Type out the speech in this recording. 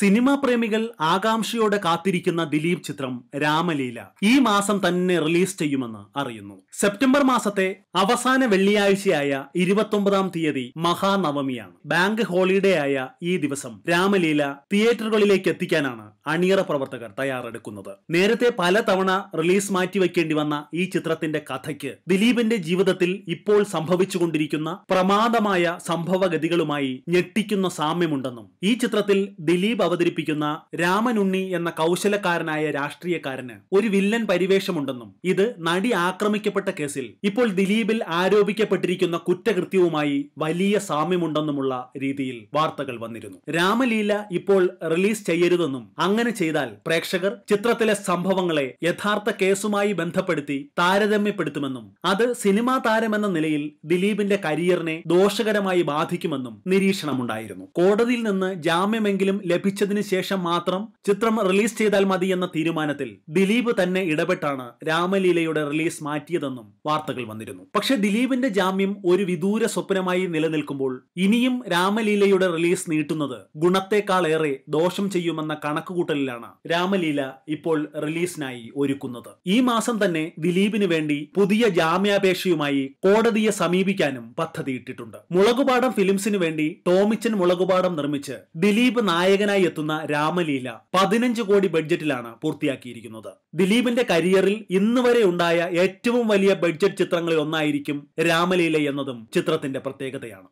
cinema പ്രേമികൾ ആകാംക്ഷയോടെ കാത്തിരിക്കുന്ന ദിലീപ് ചിത്രം രാമലീല ഈ മാസം തന്നെ റിലീസ് ചെയ്യുമെന്ന് അറിയുന്നു സെപ്റ്റംബർ മാസത്തെ അവസാന വെള്ളിയാഴ്ചയായ ഇരുപത്തൊമ്പതാം തീയതി മഹാനവമിയാണ് ബാങ്ക് ഹോളിഡേ ആയ ഈ ദിവസം രാമലീല തിയേറ്ററുകളിലേക്ക് എത്തിക്കാനാണ് അണിയറ പ്രവർത്തകർ തയ്യാറെടുക്കുന്നത് നേരത്തെ പലതവണ റിലീസ് മാറ്റിവെക്കേണ്ടി വന്ന ഈ ചിത്രത്തിന്റെ കഥയ്ക്ക് ദിലീപിന്റെ ജീവിതത്തിൽ ഇപ്പോൾ സംഭവിച്ചുകൊണ്ടിരിക്കുന്ന പ്രമാദമായ സംഭവഗതികളുമായി ഞെട്ടിക്കുന്ന സാമ്യമുണ്ടെന്നും ഈ ചിത്രത്തിൽ ദിലീപ് അവതരിപ്പിക്കുന്ന രാമനുണ്ണി എന്ന കൗശലക്കാരനായ രാഷ്ട്രീയക്കാരന് ഒരു വില്ലൻ പരിവേഷമുണ്ടെന്നും ഇത് നടി ആക്രമിക്കപ്പെട്ട കേസിൽ ഇപ്പോൾ ദിലീപിൽ ആരോപിക്കപ്പെട്ടിരിക്കുന്ന കുറ്റകൃത്യവുമായി വലിയ സാമ്യമുണ്ടെന്നുമുള്ള രീതിയിൽ വാർത്തകൾ വന്നിരുന്നു രാമലീല ഇപ്പോൾ റിലീസ് ചെയ്യരുതെന്നും അങ്ങനെ ചെയ്താൽ പ്രേക്ഷകർ ചിത്രത്തിലെ സംഭവങ്ങളെ യഥാർത്ഥ കേസുമായി ബന്ധപ്പെടുത്തി താരതമ്യപ്പെടുത്തുമെന്നും അത് സിനിമാ താരമെന്ന നിലയിൽ ദിലീപിന്റെ കരിയറിനെ ദോഷകരമായി ബാധിക്കുമെന്നും നിരീക്ഷണമുണ്ടായിരുന്നു കോടതിയിൽ നിന്ന് ജാമ്യമെങ്കിലും ലഭിച്ചു ലഭിച്ചതിന് ശേഷം മാത്രം ചിത്രം റിലീസ് ചെയ്താൽ മതി എന്ന തീരുമാനത്തിൽ ദിലീപ് തന്നെ ഇടപെട്ടാണ് രാമലീലയുടെ റിലീസ് മാറ്റിയതെന്നും വാർത്തകൾ വന്നിരുന്നു പക്ഷേ ദിലീപിന്റെ ജാമ്യം ഒരു വിദൂര സ്വപ്നമായി നിലനിൽക്കുമ്പോൾ ഇനിയും രാമലീലയുടെ റിലീസ് നീട്ടുന്നത് ഗുണത്തെക്കാൾ ഏറെ ദോഷം ചെയ്യുമെന്ന കണക്കുകൂട്ടലിലാണ് രാമലീല ഇപ്പോൾ റിലീസിനായി ഒരുക്കുന്നത് ഈ മാസം തന്നെ ദിലീപിന് വേണ്ടി പുതിയ ജാമ്യാപേക്ഷയുമായി കോടതിയെ സമീപിക്കാനും പദ്ധതിയിട്ടിട്ടുണ്ട് മുളകുപാടം ഫിലിംസിന് വേണ്ടി ടോമിച്ചൻ മുളകുപാടം നിർമ്മിച്ച് ദിലീപ് നായകനായി ഭാഗമായി എത്തുന്ന രാമലീല പതിനഞ്ച് കോടി ബഡ്ജറ്റിലാണ് പൂർത്തിയാക്കിയിരിക്കുന്നത് ദിലീപിന്റെ കരിയറിൽ ഇന്ന് വരെ ഉണ്ടായ ഏറ്റവും വലിയ ബഡ്ജറ്റ് ചിത്രങ്ങളിൽ ഒന്നായിരിക്കും രാമലീല എന്നതും ചിത്രത്തിന്റെ പ്രത്യേകതയാണ്